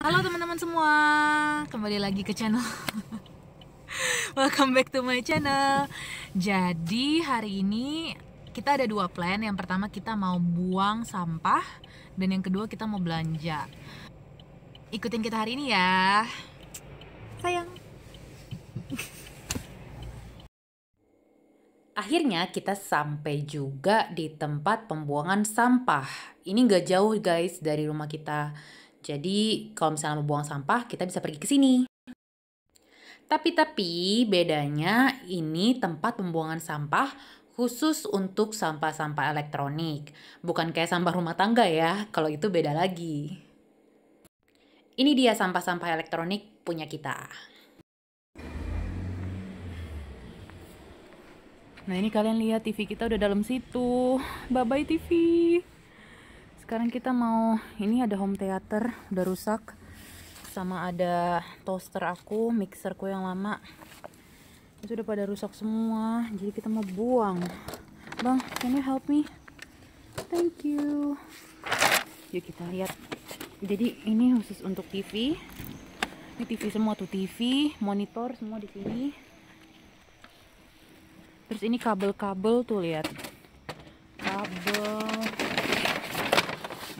Halo teman-teman semua, kembali lagi ke channel Welcome back to my channel Jadi hari ini kita ada dua plan Yang pertama kita mau buang sampah Dan yang kedua kita mau belanja Ikutin kita hari ini ya Sayang Akhirnya kita sampai juga di tempat pembuangan sampah Ini gak jauh guys dari rumah kita jadi kalau misalnya mau buang sampah, kita bisa pergi ke sini. Tapi-tapi bedanya ini tempat pembuangan sampah khusus untuk sampah-sampah elektronik. Bukan kayak sampah rumah tangga ya, kalau itu beda lagi. Ini dia sampah-sampah elektronik punya kita. Nah ini kalian lihat TV kita udah dalam situ. Bye-bye TV sekarang kita mau ini ada home theater udah rusak sama ada toaster aku mixerku yang lama itu udah pada rusak semua jadi kita mau buang bang can you help me thank you yuk kita lihat jadi ini khusus untuk TV ini TV semua tuh TV monitor semua di sini terus ini kabel-kabel tuh lihat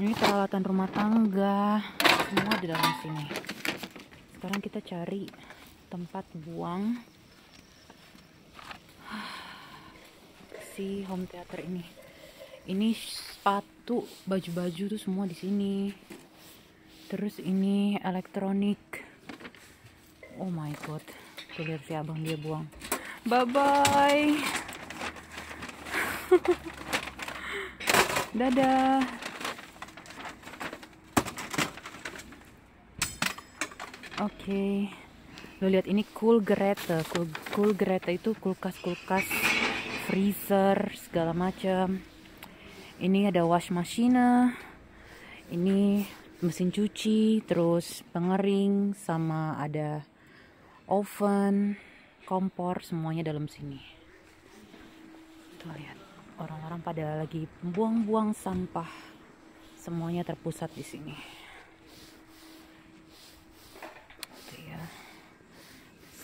ini peralatan rumah tangga semua di dalam sini sekarang kita cari tempat buang si home theater ini ini sepatu baju-baju tuh semua di sini terus ini elektronik oh my god tuh lihat si abang dia buang bye bye dadah oke okay. lo lihat ini cool gerete cool, cool itu kulkas kulkas freezer segala macam ini ada wash machine ini mesin cuci terus pengering sama ada oven kompor semuanya dalam sini tuh lihat orang-orang pada lagi buang-buang sampah semuanya terpusat di sini.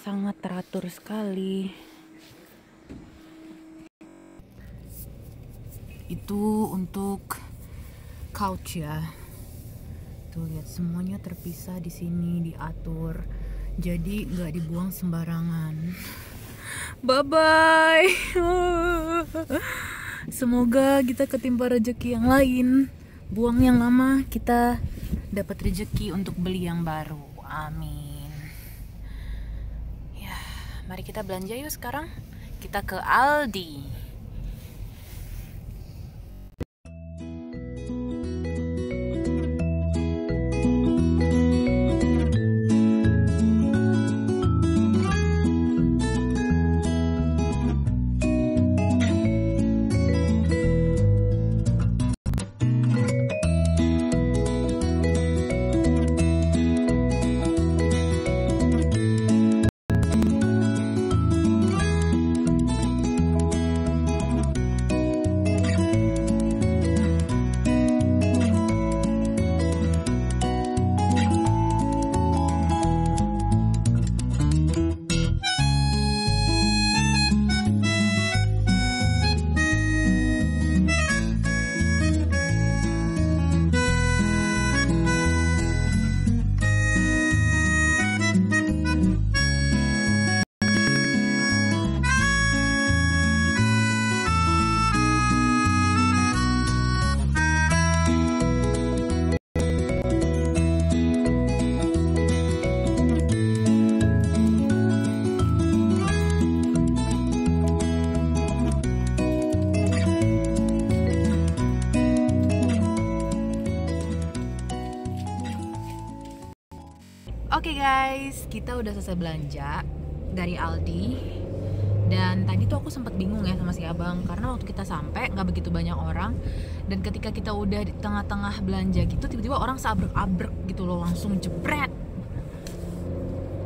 sangat teratur sekali. Itu untuk couch ya. Tuh lihat semuanya terpisah di sini diatur. Jadi nggak dibuang sembarangan. Bye bye. Semoga kita ketimpa rejeki yang lain. Buang yang lama, kita dapat rejeki untuk beli yang baru. Amin mari kita belanja yuk sekarang. Kita ke Aldi. guys, kita udah selesai belanja dari Aldi dan tadi tuh aku sempat bingung ya sama si abang karena waktu kita sampai nggak begitu banyak orang dan ketika kita udah di tengah-tengah belanja gitu tiba-tiba orang sabrek-abrek gitu loh langsung jepret.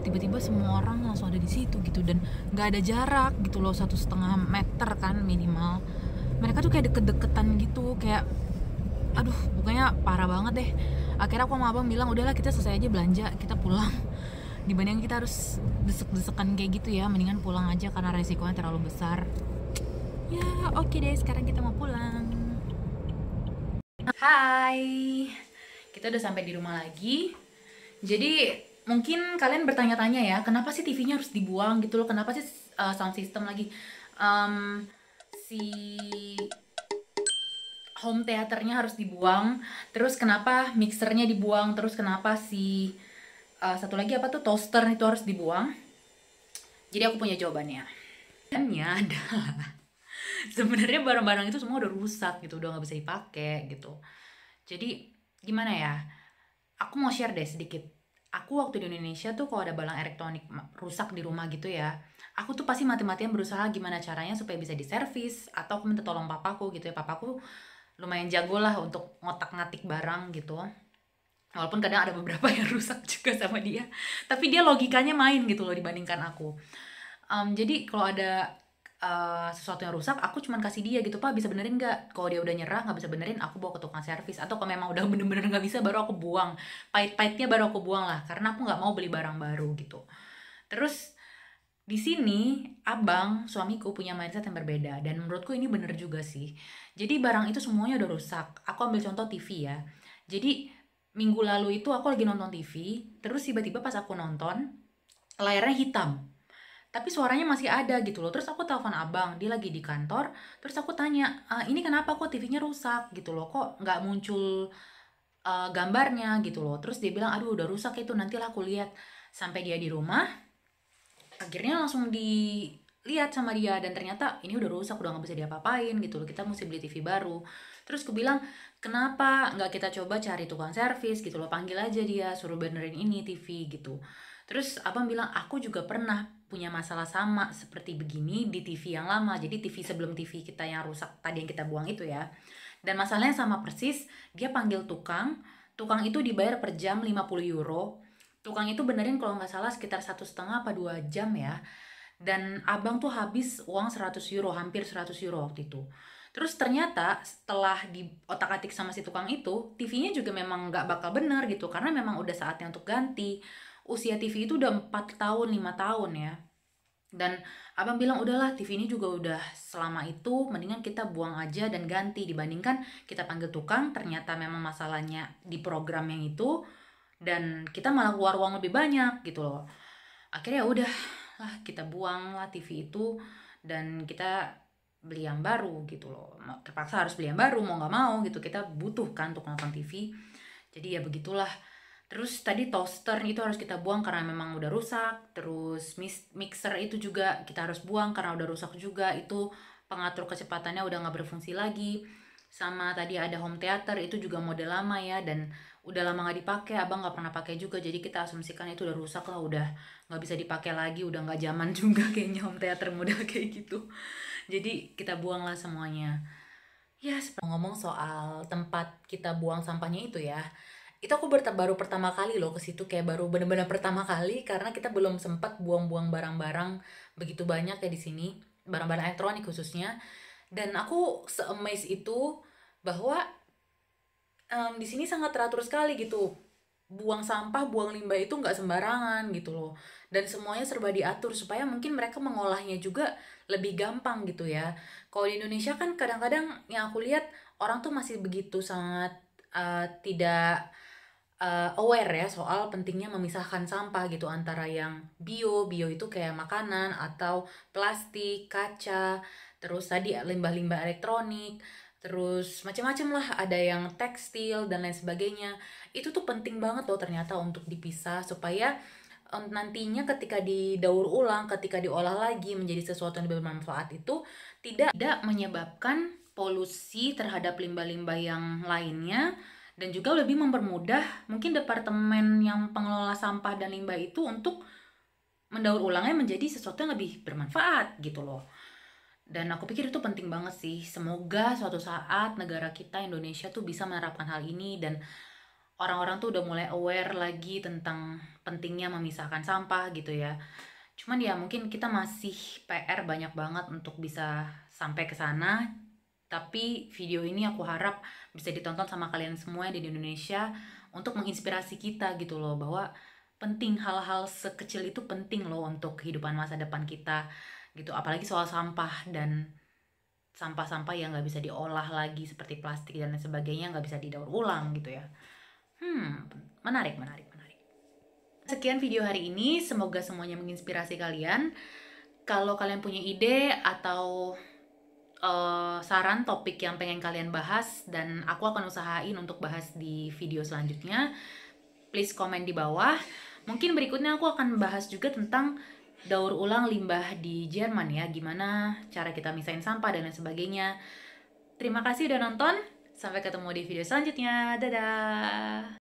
tiba-tiba semua orang langsung ada di situ gitu dan nggak ada jarak gitu loh satu setengah meter kan minimal mereka tuh kayak deket-deketan gitu kayak aduh pokoknya parah banget deh akhirnya aku sama abang bilang udahlah kita selesai aja belanja kita pulang dibanding kita harus desek-desekan kayak gitu ya mendingan pulang aja karena resikonya terlalu besar ya oke okay deh sekarang kita mau pulang Hai kita udah sampai di rumah lagi jadi mungkin kalian bertanya-tanya ya kenapa sih TV-nya harus dibuang gitu loh kenapa sih uh, sound system lagi um, si home theaternya harus dibuang terus kenapa mixernya dibuang terus kenapa si uh, satu lagi apa tuh toaster itu harus dibuang jadi aku punya jawabannya jawabannya adalah sebenarnya barang-barang itu semua udah rusak gitu udah nggak bisa dipakai gitu jadi gimana ya aku mau share deh sedikit aku waktu di Indonesia tuh kalau ada barang elektronik rusak di rumah gitu ya aku tuh pasti mati-matian berusaha gimana caranya supaya bisa diservis atau aku minta tolong papaku gitu ya papaku lumayan jago lah untuk ngotak-ngatik barang gitu walaupun kadang ada beberapa yang rusak juga sama dia tapi dia logikanya main gitu loh dibandingkan aku um, jadi kalau ada uh, sesuatu yang rusak aku cuman kasih dia gitu pak bisa benerin nggak kalau dia udah nyerah nggak bisa benerin aku bawa ke tukang servis atau kalau memang udah bener-bener nggak bisa baru aku buang pahit-pahitnya baru aku buang lah karena aku nggak mau beli barang baru gitu terus di sini abang suamiku punya mindset yang berbeda dan menurutku ini bener juga sih jadi barang itu semuanya udah rusak aku ambil contoh TV ya jadi minggu lalu itu aku lagi nonton TV terus tiba-tiba pas aku nonton layarnya hitam tapi suaranya masih ada gitu loh terus aku telepon abang dia lagi di kantor terus aku tanya e, ini kenapa kok TV-nya rusak gitu loh kok nggak muncul uh, gambarnya gitu loh terus dia bilang aduh udah rusak itu nantilah aku lihat sampai dia di rumah akhirnya langsung dilihat sama dia dan ternyata ini udah rusak udah nggak bisa diapa-apain gitu loh kita mesti beli TV baru terus aku bilang kenapa nggak kita coba cari tukang servis gitu loh panggil aja dia suruh benerin ini TV gitu terus abang bilang aku juga pernah punya masalah sama seperti begini di TV yang lama jadi TV sebelum TV kita yang rusak tadi yang kita buang itu ya dan masalahnya sama persis dia panggil tukang tukang itu dibayar per jam 50 euro tukang itu benerin kalau nggak salah sekitar satu setengah apa dua jam ya dan abang tuh habis uang 100 euro hampir 100 euro waktu itu terus ternyata setelah di otak atik sama si tukang itu TV-nya juga memang nggak bakal bener gitu karena memang udah saatnya untuk ganti usia TV itu udah 4 tahun lima tahun ya dan abang bilang udahlah TV ini juga udah selama itu mendingan kita buang aja dan ganti dibandingkan kita panggil tukang ternyata memang masalahnya di program yang itu dan kita malah keluar uang lebih banyak gitu loh akhirnya ya udah lah kita buang lah TV itu dan kita beli yang baru gitu loh terpaksa harus beli yang baru mau nggak mau gitu kita butuhkan untuk nonton TV jadi ya begitulah terus tadi toaster itu harus kita buang karena memang udah rusak terus mixer itu juga kita harus buang karena udah rusak juga itu pengatur kecepatannya udah nggak berfungsi lagi sama tadi ada home theater itu juga model lama ya dan udah lama nggak dipakai abang nggak pernah pakai juga jadi kita asumsikan itu udah rusak lah udah nggak bisa dipakai lagi udah nggak zaman juga kayaknya home theater muda kayak gitu jadi kita buang lah semuanya ya yes. ngomong soal tempat kita buang sampahnya itu ya itu aku baru pertama kali loh ke situ kayak baru bener-bener pertama kali karena kita belum sempat buang-buang barang-barang begitu banyak kayak di sini barang-barang elektronik khususnya dan aku se itu bahwa um, di sini sangat teratur sekali gitu buang sampah, buang limbah itu nggak sembarangan gitu loh. Dan semuanya serba diatur supaya mungkin mereka mengolahnya juga lebih gampang gitu ya. Kalau di Indonesia kan kadang-kadang yang aku lihat orang tuh masih begitu sangat uh, tidak uh, aware ya soal pentingnya memisahkan sampah gitu antara yang bio, bio itu kayak makanan atau plastik, kaca, terus tadi limbah-limbah elektronik terus macam-macam lah ada yang tekstil dan lain sebagainya itu tuh penting banget loh ternyata untuk dipisah supaya nantinya ketika didaur ulang ketika diolah lagi menjadi sesuatu yang lebih bermanfaat itu tidak tidak menyebabkan polusi terhadap limbah-limbah yang lainnya dan juga lebih mempermudah mungkin departemen yang pengelola sampah dan limbah itu untuk mendaur ulangnya menjadi sesuatu yang lebih bermanfaat gitu loh dan aku pikir itu penting banget sih semoga suatu saat negara kita Indonesia tuh bisa menerapkan hal ini dan orang-orang tuh udah mulai aware lagi tentang pentingnya memisahkan sampah gitu ya cuman ya mungkin kita masih PR banyak banget untuk bisa sampai ke sana tapi video ini aku harap bisa ditonton sama kalian semua di Indonesia untuk menginspirasi kita gitu loh bahwa penting hal-hal sekecil itu penting loh untuk kehidupan masa depan kita gitu apalagi soal sampah dan sampah-sampah yang nggak bisa diolah lagi seperti plastik dan lain sebagainya nggak bisa didaur ulang gitu ya hmm menarik menarik menarik sekian video hari ini semoga semuanya menginspirasi kalian kalau kalian punya ide atau uh, saran topik yang pengen kalian bahas dan aku akan usahain untuk bahas di video selanjutnya please komen di bawah mungkin berikutnya aku akan bahas juga tentang daur ulang limbah di Jerman ya, gimana cara kita misain sampah dan lain sebagainya. Terima kasih udah nonton, sampai ketemu di video selanjutnya. Dadah!